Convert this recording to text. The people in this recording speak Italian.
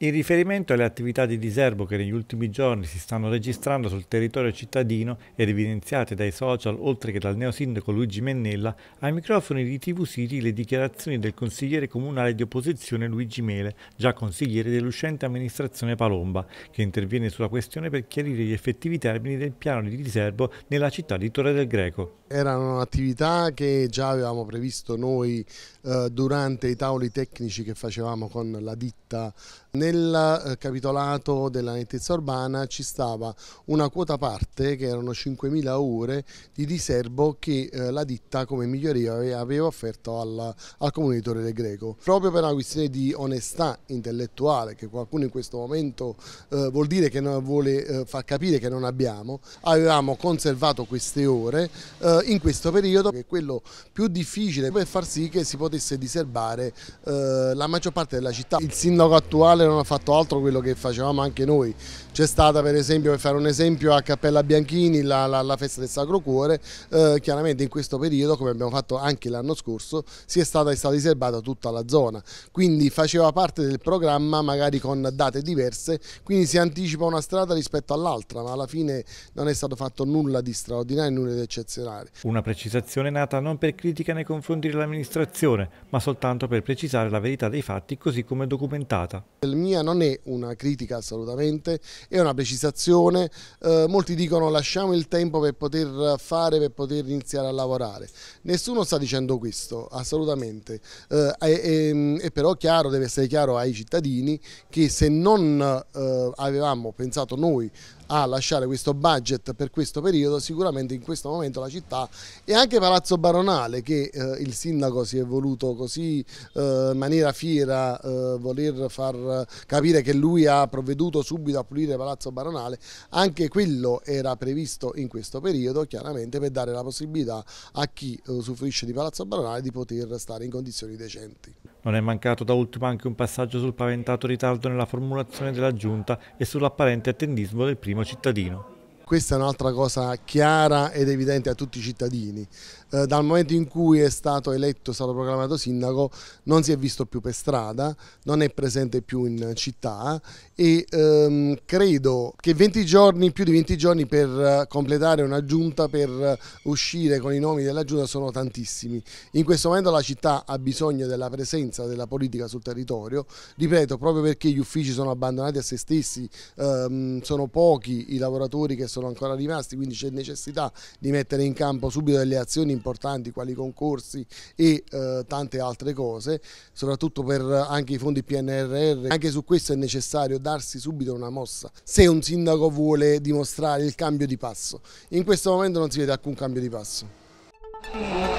In riferimento alle attività di diserbo che negli ultimi giorni si stanno registrando sul territorio cittadino ed evidenziate dai social oltre che dal neosindaco Luigi Mennella, ai microfoni di TV City le dichiarazioni del consigliere comunale di opposizione Luigi Mele, già consigliere dell'uscente amministrazione Palomba, che interviene sulla questione per chiarire gli effettivi termini del piano di diserbo nella città di Torre del Greco era un'attività che già avevamo previsto noi eh, durante i tavoli tecnici che facevamo con la ditta. Nel eh, capitolato della nettezza urbana ci stava una quota parte, che erano 5.000 ore, di diserbo che eh, la ditta come miglioria aveva, offerto al, al Comune di Torre del Greco. Proprio per una questione di onestà intellettuale, che qualcuno in questo momento eh, vuol dire che non vuole eh, far capire che non abbiamo, avevamo conservato queste ore eh, eh, in questo periodo che è quello più difficile per far sì che si potesse diserbare eh, la maggior parte della città. Il sindaco attuale non ha fatto altro quello che facevamo anche noi, c'è stata per esempio, per fare un esempio a Cappella Bianchini la, la, la festa del Sacro Cuore, eh, chiaramente in questo periodo come abbiamo fatto anche l'anno scorso si è stata, è stata diserbata tutta la zona, quindi faceva parte del programma magari con date diverse, quindi si anticipa una strada rispetto all'altra, ma alla fine non è stato fatto nulla di straordinario, nulla di eccezionale nazionale. Una precisazione nata non per critica nei confronti dell'amministrazione, ma soltanto per precisare la verità dei fatti così come documentata. La mia non è una critica assolutamente, è una precisazione. Eh, molti dicono lasciamo il tempo per poter fare, per poter iniziare a lavorare. Nessuno sta dicendo questo, assolutamente. Eh, è, è, ehm, però chiaro, deve essere chiaro ai cittadini che se non eh, avevamo pensato noi a lasciare questo budget per questo periodo, sicuramente in questo momento la città e anche Palazzo Baronale che eh, il sindaco si è voluto così eh, in maniera fiera eh, voler far capire che lui ha provveduto subito a pulire Palazzo Baronale, anche quello era previsto in questo periodo chiaramente per dare la possibilità a chi eh, usufruisce di Palazzo Baronale di poter stare in condizioni decenti. Non è mancato da ultimo anche un passaggio sul paventato ritardo nella formulazione della giunta e sull'apparente attendismo del primo cittadino. Questa è un'altra cosa chiara ed evidente a tutti i cittadini. Eh, dal momento in cui è stato eletto, è stato proclamato sindaco, non si è visto più per strada, non è presente più in città e ehm, credo che 20 giorni, più di 20 giorni per eh, completare una giunta, per eh, uscire con i nomi della giunta sono tantissimi. In questo momento la città ha bisogno della presenza della politica sul territorio, ripeto, proprio perché gli uffici sono abbandonati a se stessi, ehm, sono pochi i lavoratori che sono ancora rimasti, quindi c'è necessità di mettere in campo subito delle azioni importanti quali concorsi e eh, tante altre cose, soprattutto per anche i fondi PNRR. Anche su questo è necessario darsi subito una mossa, se un sindaco vuole dimostrare il cambio di passo. In questo momento non si vede alcun cambio di passo.